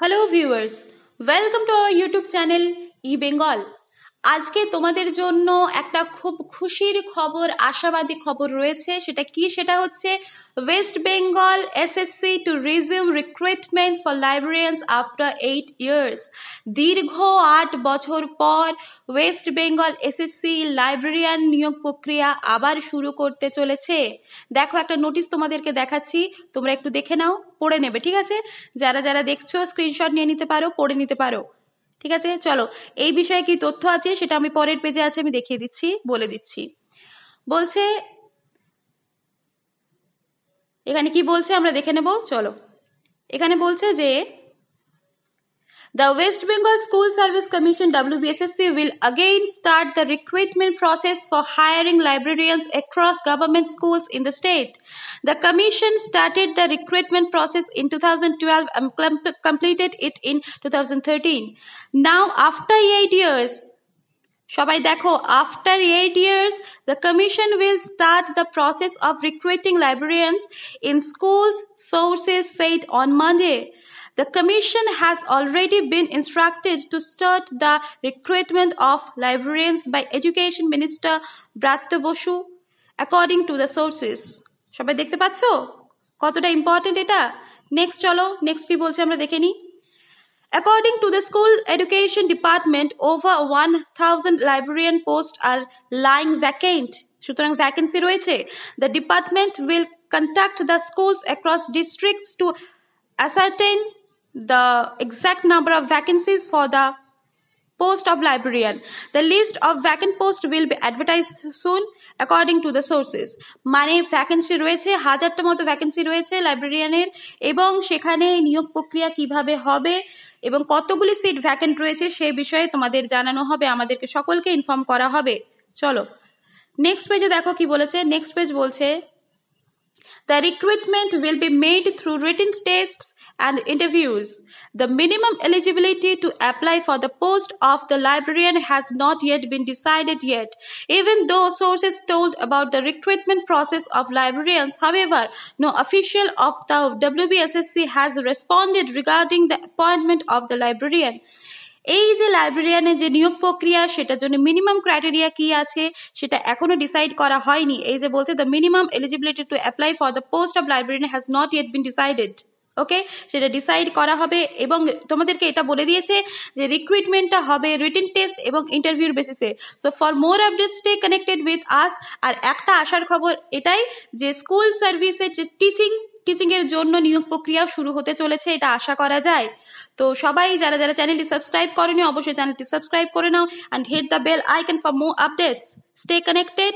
Hello viewers, welcome to our YouTube channel eBengal. আজকে তোমাদের জন্য একটা খুব খুশির খবর আশাবাদী খবর রয়েছে সেটা কি সেটা হচ্ছে West Bengal SSC to resume recruitment for librarians after eight years দীর্ঘ আট বছর পর ওয়েস্ট বেঙ্গল এসএসসি লাইব্রেরিয়ান নিয়োগ প্রক্রিয়া আবার শুরু করতে চলেছে দেখো একটা নোটিশ তোমাদেরকে দেখাচ্ছি তোমরা একটু দেখে নাও পড়ে নেবে ঠিক আছে যারা যারা দেখছো স্ক্রিনশট নিয়ে নিতে পারো পড়ে নিতে পারো ঠিক আছে চলো এই বিষয়ে কি তথ্য আছে সেটা আমি পরের পেজে আছে আমি দেখিয়ে দিচ্ছি বলে দিচ্ছি বলছে এখানে কি বলছে আমরা দেখে নেব চলো এখানে বলছে যে The West Bengal School Service Commission WBSSC will again start the recruitment process for hiring librarians across government schools in the state. The commission started the recruitment process in 2012 and completed it in 2013. Now after 8 years সবাই দেখো after eight years the commission will start the process of recruiting librarians in schools sources said on Monday The Commission has already been instructed to start the recruitment of librarians by Education Minister Bratya Bosu, according to the sources. সবাই দেখতে পাচ্ছ কতটা important এটা next চলো next কি বলছে আমরা দেখে নিই According to the school education department, over 1,000 librarian posts are lying vacant. সুতরাং ভ্যাকেন্সি রয়েছে the department will contact the schools across districts to ascertain the exact number of vacancies for the post of librarian. The list of vacant post will be advertised soon according to the sources. মানে vacancy রয়েছে হাজারটা মতো vacancy রয়েছে লাইব্রেরিয়ানের এবং সেখানে নিয়োগ প্রক্রিয়া কিভাবে হবে এবং কতগুলি সিট ভ্যাকেন্ট রয়েছে সে বিষয়ে তোমাদের জানানো হবে আমাদেরকে সকলকে ইনফর্ম করা হবে চলো নেক্সট পেজে দেখো কি বলেছে নেক্সট পেজ বলছে The recruitment will be made through written tests and interviews. The minimum eligibility to apply for the post of the librarian has not yet been decided yet. Even though sources told about the recruitment process of librarians, however, no official of the WBSSC has responded regarding the appointment of the librarian. এই যে লাইব্রেরিয়ানের যে নিয়োগ প্রক্রিয়া সেটার জন্য minimum criteria কি আছে সেটা এখনো ডিসাইড করা হয়নি এই যে বলছে the minimum eligibility to apply for the post of librarian has not yet been decided okay সেটা ডিসাইড করা হবে এবং তোমাদেরকে এটা বলে দিয়েছে যে রিক্রুটমেন্টটা হবে রিটেন টেস্ট এবং ইন্টারভিউর বেসিসে so for more update stay connected with us আর একটা আসার খবর এটাই যে স্কুল সার্ভিসের যে টিচিং টিচিংয়ের জন্য নিয়োগ প্রক্রিয়াও শুরু হতে চলেছে এটা আশা করা যায় তো সবাই যারা যারা চ্যানেলটি সাবস্ক্রাইব করেনি অবশ্যই চ্যানেলটি সাবস্ক্রাইব করে নাও and hit the bell icon for more updates stay connected